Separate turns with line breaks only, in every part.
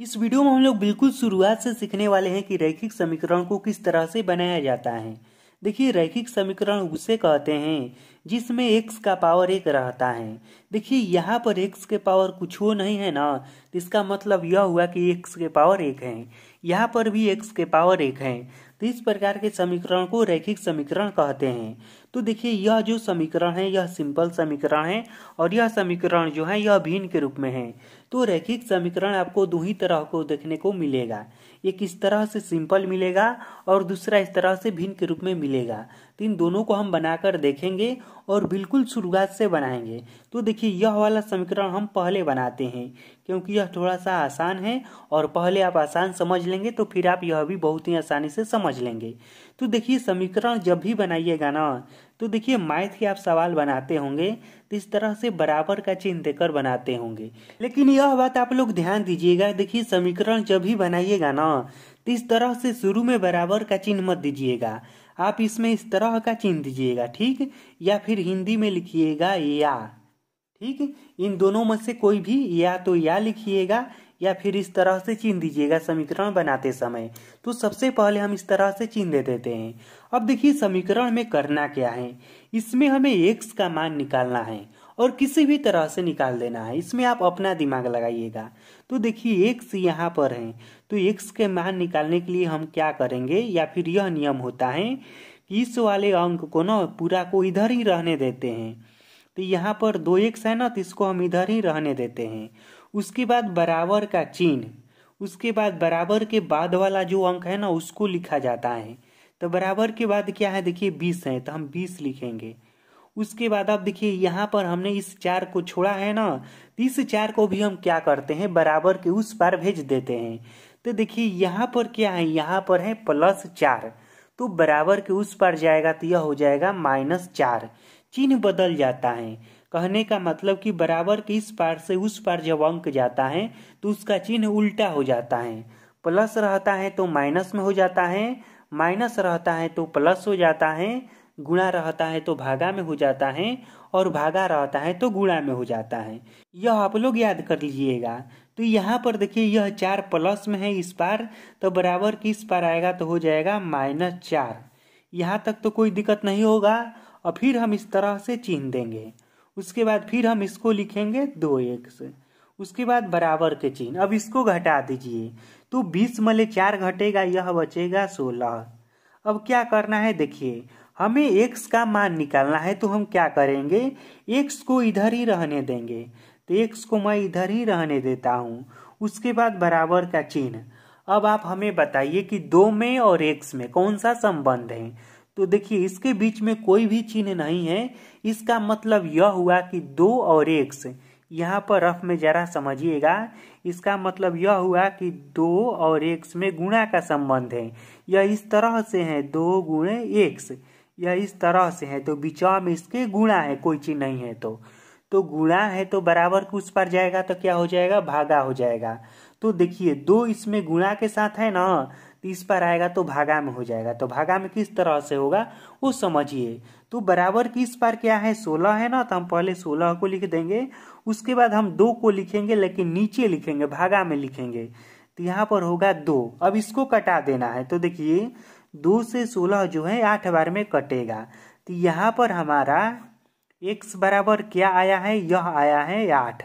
इस वीडियो में हम लोग बिल्कुल शुरुआत से सीखने वाले हैं कि रैखिक समीकरण को किस तरह से बनाया जाता है देखिए रैखिक समीकरण उसे कहते हैं जिसमें एक्स का पावर एक रहता है देखिए यहाँ पर एक्स के पावर कुछ हो नहीं है ना तो इसका मतलब यह हुआ कि एक्स के पावर एक है यहाँ पर भी x के पावर एक है तो इस प्रकार के समीकरण को रैखिक समीकरण कहते हैं तो देखिए यह जो समीकरण है यह सिंपल समीकरण है और यह समीकरण जो है यह भिन्न के रूप में है तो रैखिक समीकरण आपको दो ही तरह को देखने को मिलेगा एक इस तरह से सिंपल मिलेगा और दूसरा इस तरह से भिन्न के रूप में मिलेगा तो इन दोनों को हम बनाकर देखेंगे और बिल्कुल शुरुआत से बनाएंगे तो देखिए यह वाला समीकरण हम पहले बनाते हैं क्योंकि यह थोड़ा सा आसान है और पहले आप आसान समझ लेंगे तो फिर आप यह भी बहुत ही आसानी से समझ लेंगे तो देखिए समीकरण जब भी बनाइएगा ना तो देखिए मैथ के आप सवाल बनाते होंगे तो इस तरह से बराबर का चिन्ह देकर बनाते होंगे लेकिन यह बात आप लोग ध्यान दीजिएगा देखिए समीकरण जब भी बनाइएगा ना तो इस तरह से शुरू में बराबर का चिन्ह मत दीजिएगा आप इसमें इस तरह का चिन्ह दीजिएगा ठीक या फिर हिंदी में लिखिएगा या ठीक इन दोनों में से कोई भी या तो या लिखिएगा या फिर इस तरह से चीन दीजिएगा समीकरण बनाते समय तो सबसे पहले हम इस तरह से चीन दे देते हैं अब देखिए समीकरण में करना क्या है इसमें हमें एक्स का मान निकालना है और किसी भी तरह से निकाल देना है इसमें आप अपना दिमाग लगाइएगा तो देखिए एक्स यहाँ पर है तो एक्स के मान निकालने के लिए हम क्या करेंगे या फिर यह नियम होता है कि इस वाले अंक को ना पूरा को इधर ही रहने देते हैं तो यहाँ पर दो एक्स है ना तो इसको हम इधर ही रहने देते हैं उसके बाद बराबर का चिन्ह उसके बाद बराबर के बाद वाला जो अंक है ना उसको लिखा जाता है तो बराबर के बाद क्या है देखिए बीस है तो हम बीस लिखेंगे उसके बाद आप देखिए यहाँ पर हमने इस चार को छोड़ा है ना तो इस चार को भी हम क्या करते हैं बराबर के उस पार भेज देते हैं तो देखिए यहाँ पर क्या है यहाँ पर है प्लस चार तो बराबर के उस पार जाएगा तो यह हो जाएगा माइनस चार चिन्ह बदल जाता है कहने का मतलब कि बराबर के इस पार से उस पार जब अंक जाता है तो उसका चिन्ह उल्टा हो जाता है प्लस रहता है तो माइनस में हो जाता है माइनस रहता है तो प्लस हो जाता है गुणा रहता है तो भागा में हो जाता है और भागा रहता है तो गुणा में हो जाता है यह आप लोग याद कर लीजिएगा तो यहाँ पर देखिए यह चार प्लस में है इस पार तो बराबर किस इस पार आएगा तो हो जाएगा माइनस चार यहाँ तक तो कोई दिक्कत नहीं होगा और फिर हम इस तरह से चिन्ह देंगे उसके बाद फिर हम इसको लिखेंगे दो एक से उसके बाद बराबर के चिन्ह अब इसको घटा दीजिए तो बीस मले चार घटेगा यह बचेगा सोलह अब क्या करना है देखिए हमें एक्स का मान निकालना है तो हम क्या करेंगे एक्स को इधर ही रहने देंगे तो एक्स को मैं इधर ही रहने देता हूँ उसके बाद बराबर का चिन्ह अब आप हमें बताइए कि दो में और एक्स में कौन सा संबंध है तो देखिए इसके बीच में कोई भी चिन्ह नहीं है इसका मतलब यह हुआ कि दो और एक्स यहाँ पर रफ में जरा समझिएगा इसका मतलब यह हुआ कि दो और एक्स में गुणा का संबंध है यह इस तरह से है दो गुणे एक्स यह इस तरह से है तो बीच में इसके गुणा है कोई चीज नहीं है तो तो गुणा है तो बराबर कुछ पर जाएगा तो क्या हो जाएगा भागा हो जाएगा तो देखिए दो इसमें गुणा के साथ है ना तीस पर आएगा तो भागा में हो जाएगा तो भागा में किस तरह से होगा वो समझिए तो बराबर किस पर क्या है सोलह है ना तो हम पहले सोलह को लिख देंगे उसके बाद हम दो को लिखेंगे लेकिन नीचे लिखेंगे भागा में लिखेंगे तो यहाँ पर होगा दो अब इसको कटा देना है तो देखिए दो से सोलह जो है आठ बार में कटेगा तो यहाँ पर हमारा एक्स बराबर क्या आया है यह आया है आठ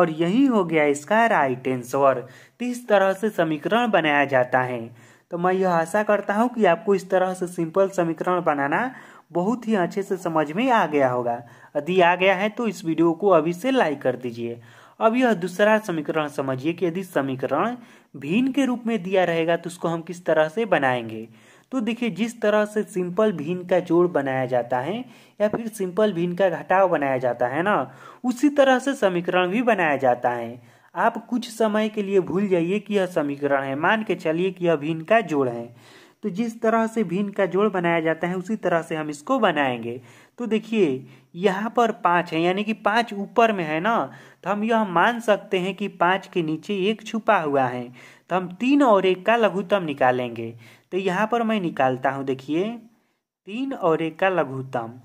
और यही हो गया इसका राइट आंसर तो इस तरह से समीकरण बनाया जाता है तो मैं यह आशा करता हूँ कि आपको इस तरह से सिंपल समीकरण बनाना बहुत ही अच्छे से समझ में आ गया होगा यदि आ गया है तो इस वीडियो को अभी से लाइक कर दीजिए अब यह दूसरा समीकरण समझिए कि यदि समीकरण भीन के रूप में दिया रहेगा तो उसको हम किस तरह से बनाएंगे तो देखिए जिस तरह से सिंपल भीन का जोड़ बनाया जाता है या फिर सिंपल भीन का घटाव बनाया जाता है ना उसी तरह से समीकरण भी बनाया जाता है आप कुछ समय के लिए भूल जाइए कि यह समीकरण है मान के चलिए कि यह भिन्न का जोड़ है तो जिस तरह से भिन्न का जोड़ बनाया जाता है उसी तरह से हम इसको बनाएंगे तो देखिए यहाँ पर पाँच है यानी कि पाँच ऊपर में है ना तो हम यह मान सकते हैं कि पाँच के नीचे एक छुपा हुआ है तो हम तीन और एक का लघुतम निकालेंगे तो यहाँ पर मैं निकालता हूँ देखिए तीन और एक का लघुतम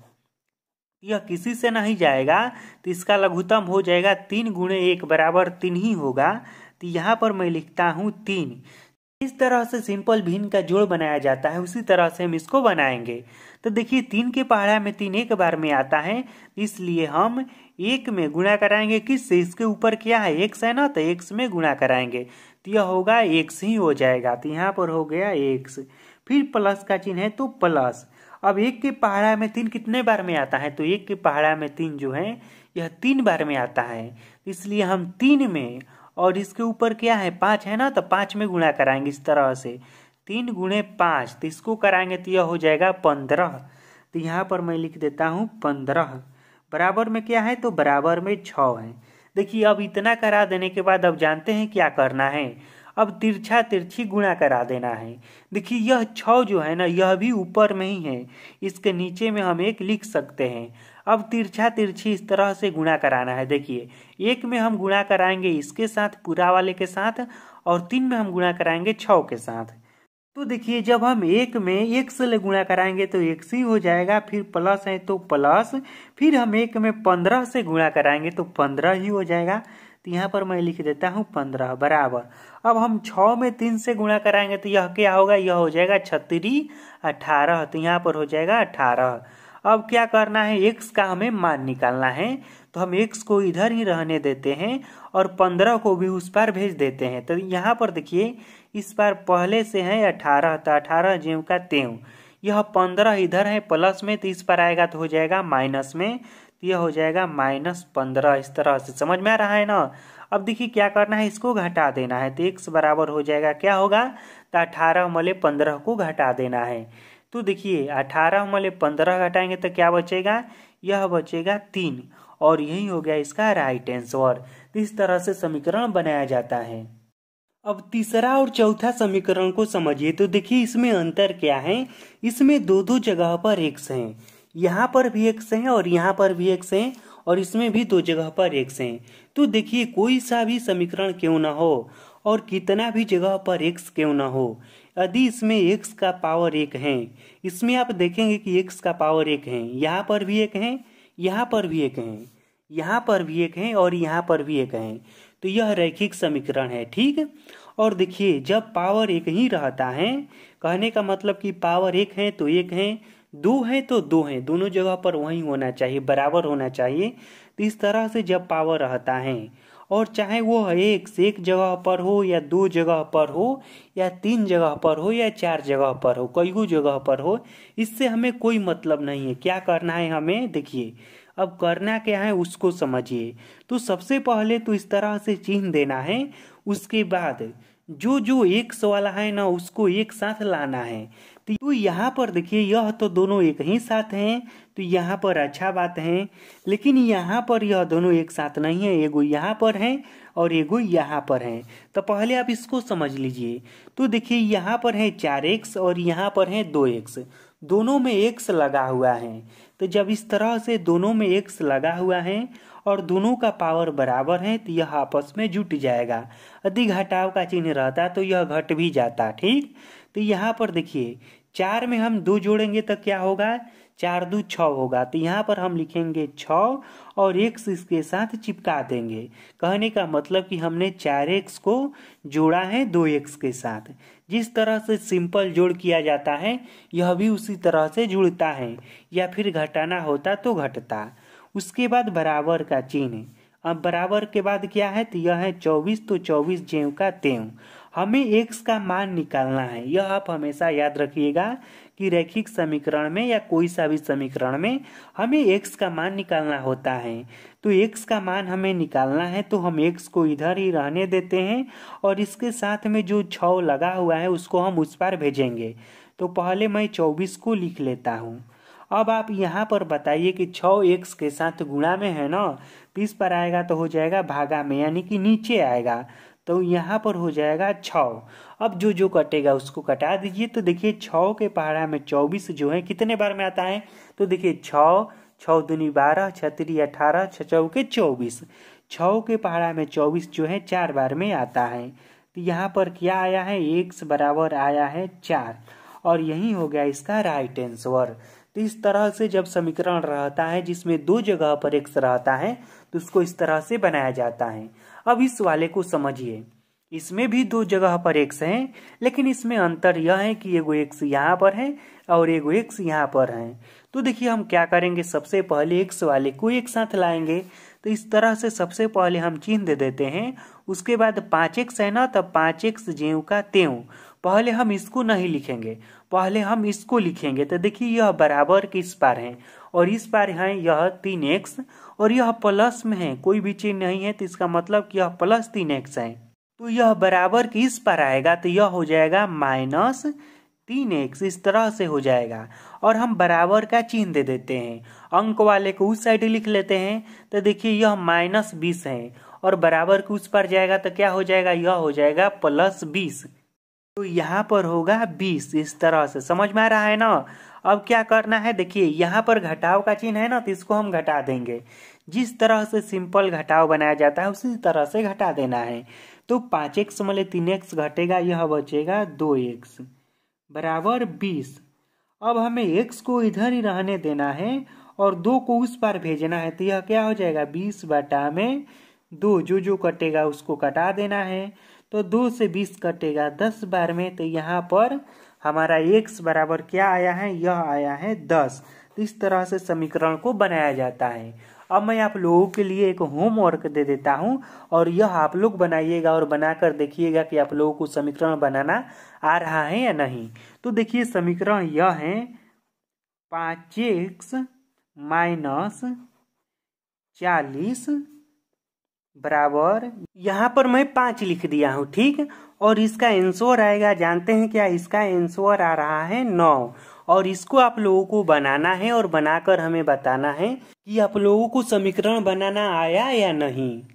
यह किसी से नहीं जाएगा तो इसका लघुतम हो जाएगा तीन गुणे एक बराबर तीन ही होगा तो यहाँ पर मैं लिखता हूँ तीन इस तरह से सिंपल भिन्न का जोड़ बनाया जाता है उसी तरह से हम इसको बनाएंगे तो देखिए तीन के पहाड़ा में तीन एक बार में आता है इसलिए हम एक में गुणा कराएंगे किस से इसके ऊपर क्या है एक है ना तो एक में गुणा कराएंगे तो यह होगा एक ही हो जाएगा तो यहाँ पर हो गया एक फिर प्लस का चिन्ह है तो प्लस अब एक के पहाड़ा में तीन कितने बार में आता है तो एक के पहाड़ा में तीन जो है यह तीन बार में आता है इसलिए हम तीन में और इसके ऊपर क्या है पाँच है ना तो पाँच में गुणा कराएंगे इस तरह से तीन गुणे पाँच तो इसको कराएंगे तो यह हो जाएगा पंद्रह तो यहाँ पर मैं लिख देता हूँ पंद्रह बराबर में क्या है तो बराबर में छ है देखिए अब इतना करा देने के बाद अब जानते हैं क्या करना है अब तिरछा तिरछी गुणा करा देना है देखिए यह छ जो है ना यह भी ऊपर में ही है इसके नीचे में हम एक लिख सकते हैं अब तिरछा तिरछी इस तरह से गुणा कराना है देखिए एक में हम गुणा कराएंगे इसके साथ पूरा वाले के साथ और तीन में हम गुणा कराएंगे छ के साथ तो देखिए जब हम एक में एक से गुणा कराएंगे तो एक से ही हो जाएगा फिर प्लस है तो प्लस फिर हम एक में पंद्रह से गुणा कराएंगे तो पंद्रह ही हो जाएगा तो यहाँ पर मैं लिख देता हूँ पंद्रह बराबर अब हम छ में तीन से गुणा कराएंगे तो यह क्या होगा यह हो जाएगा छतरी अठारह तो यहाँ पर हो जाएगा अठारह अब क्या करना है एक्स का हमें मान निकालना है तो हम एक्स को इधर ही रहने देते हैं और पंद्रह को भी उस पार भेज देते हैं तो यहाँ पर देखिए इस बार पहले से है अठारह तो अठारह जेव का तेव यह पंद्रह इधर है प्लस में तो इस पर आएगा तो हो जाएगा माइनस में तो यह हो जाएगा माइनस पंद्रह इस तरह से समझ में आ रहा है ना अब देखिए क्या करना है इसको घटा देना है तो एक बराबर हो जाएगा क्या होगा तो अठारह मले पंद्रह को घटा देना है तो देखिए अठारह मले पंद्रह घटाएंगे तो क्या बचेगा यह बचेगा तीन और यही हो गया इसका राइट आंसर तो इस तरह से समीकरण बनाया जाता है अब तीसरा और चौथा समीकरण को समझिए तो देखिए इसमें अंतर क्या है इसमें दो दो जगह पर एक्स हैं यहाँ पर भी एक्स है और यहाँ पर भी एक्स है और इसमें भी दो जगह पर एक्स है तो देखिए कोई सा भी समीकरण क्यों ना हो और कितना भी जगह पर एक्स क्यों ना हो यदि इसमें एक्स का पावर एक है इसमें आप देखेंगे कि एक्स का पावर एक है यहाँ पर भी एक है यहाँ पर भी एक है यहाँ पर भी एक है और यहाँ पर भी एक है तो यह रैखिक समीकरण है ठीक और देखिए जब पावर एक ही रहता है कहने का मतलब कि पावर एक है तो एक है दो है तो दो हैं दोनों जगह पर वही होना चाहिए बराबर होना चाहिए तो इस तरह से जब पावर रहता है और चाहे वो एक से एक जगह पर हो या दो जगह पर हो या तीन जगह पर हो या चार जगह पर हो कई गो जगह पर हो इससे हमें कोई मतलब नहीं है क्या करना है हमें देखिए अब करना क्या है उसको समझिए तो सबसे पहले तो इस तरह से चिन्ह देना है उसके बाद जो जो एक वाला है ना उसको एक साथ लाना है तो यहाँ पर देखिए यह तो दोनों एक ही साथ हैं तो यहाँ पर अच्छा बात है लेकिन यहाँ पर यह दोनों एक साथ नहीं है एगो यहाँ पर है और एगो यहाँ पर है तो पहले आप इसको समझ लीजिए तो देखिए यहाँ पर है चार एक्स और यहाँ पर है दो एक्स दोनों में एक्स लगा हुआ है तो जब इस तरह से दोनों में एक्स लगा हुआ है और दोनों का पावर बराबर है तो यह आपस में जुट जाएगा यदि घटाव का चिन्ह रहता तो यह घट भी जाता ठीक तो यहाँ पर देखिए चार में हम दो जोड़ेंगे तो क्या होगा चार दो छ होगा तो यहाँ पर हम लिखेंगे छ और एक्स इसके साथ चिपका देंगे कहने का मतलब कि हमने चार एक्स को जोड़ा है दो एक्स के साथ जिस तरह से सिंपल जोड़ किया जाता है यह भी उसी तरह से जुड़ता है या फिर घटाना होता तो घटता उसके बाद बराबर का चिन्ह अब बराबर के बाद क्या है तो यह है चौबीस तो चौबीस जेव का तेव हमें एक्स का मान निकालना है यह आप हमेशा याद रखिएगा कि रैखिक समीकरण में या कोई सा भी समीकरण में हमें एक्स का मान निकालना होता है तो एक्स का मान हमें निकालना है तो हम एक्स को इधर ही रहने देते हैं और इसके साथ में जो छ लगा हुआ है उसको हम उस पार भेजेंगे तो पहले मैं चौबीस को लिख लेता हूँ अब आप यहाँ पर बताइए कि छ एक्स के साथ गुणा में है ना तो इस पर आएगा तो हो जाएगा भागा में यानी कि नीचे आएगा तो यहाँ पर हो जाएगा छ अब जो जो कटेगा उसको कटा दीजिए तो देखिए छ के पहाड़ा में चौबीस जो है कितने बार में आता है तो देखिए छः छः दूनी बारह छतरी अठारह छः के चौबीस छ के पहाड़ा में चौबीस जो है चार बार में आता है तो यहाँ पर क्या आया है एक्स बराबर आया है चार और यही हो गया इसका राइट आंसर तो इस तरह से जब समीकरण रहता है जिसमें दो जगह पर एक्स रहता है तो उसको इस तरह से बनाया जाता है अब इस वाले को समझिए इसमें भी दो जगह पर एक्स है लेकिन इसमें अंतर यह है कि एगो एक्स यहाँ पर है और एगो एक्स यहाँ पर है तो देखिए हम क्या करेंगे सबसे पहले एक्स वाले को एक साथ लाएंगे तो इस तरह से सबसे पहले हम चिन्ह दे देते हैं उसके बाद पाँच एक्स है ना तब पाँच एक्स ज्यों का त्यों पहले हम इसको नहीं लिखेंगे पहले हम इसको लिखेंगे तो देखिए यह बराबर किस पार है और इस बार है यह तीन एक्स और यह प्लस में है कोई भी चिन्ह नहीं है तो इसका मतलब कि यह प्लस तीन एक्स है तो यह बराबर के इस पर आएगा तो यह हो जाएगा माइनस तीन एक्स इस तरह से हो जाएगा और हम बराबर का चिन्ह दे देते हैं अंक वाले को उस साइड लिख लेते हैं तो देखिए यह माइनस बीस है और बराबर के उस पर जाएगा तो क्या हो जाएगा यह हो जाएगा प्लस बीस तो यहाँ पर होगा बीस इस तरह से समझ में आ रहा है ना अब क्या करना है देखिए यहाँ पर घटाव का चिन्ह है ना तो इसको हम घटा देंगे जिस तरह से सिंपल घटाव बनाया जाता है उसी तरह से घटा देना है तो पाँच एक्स मले तीन एक्स घटेगा यह बचेगा दो एक्स बराबर बीस अब हमें एक्स को इधर ही रहने देना है और दो को उस पार भेजना है तो यह क्या हो जाएगा बीस बटा में दो जो जो कटेगा उसको कटा देना है तो दो से बीस कटेगा दस बार में तो यहाँ पर हमारा एक्स बराबर क्या आया है यह आया है दस तो इस तरह से समीकरण को बनाया जाता है अब मैं आप लोगों के लिए एक होमवर्क दे देता हूँ और यह आप लोग बनाइएगा और बनाकर देखिएगा कि आप लोगों को समीकरण बनाना आ रहा है या नहीं तो देखिए समीकरण यह है पाँच एक्स माइनस चालीस बराबर यहाँ पर मैं पाँच लिख दिया हूँ ठीक और इसका एंसोर आएगा जानते हैं क्या इसका एंसोर आ रहा है नौ और इसको आप लोगों को बनाना है और बनाकर हमें बताना है कि आप लोगों को समीकरण बनाना आया या नहीं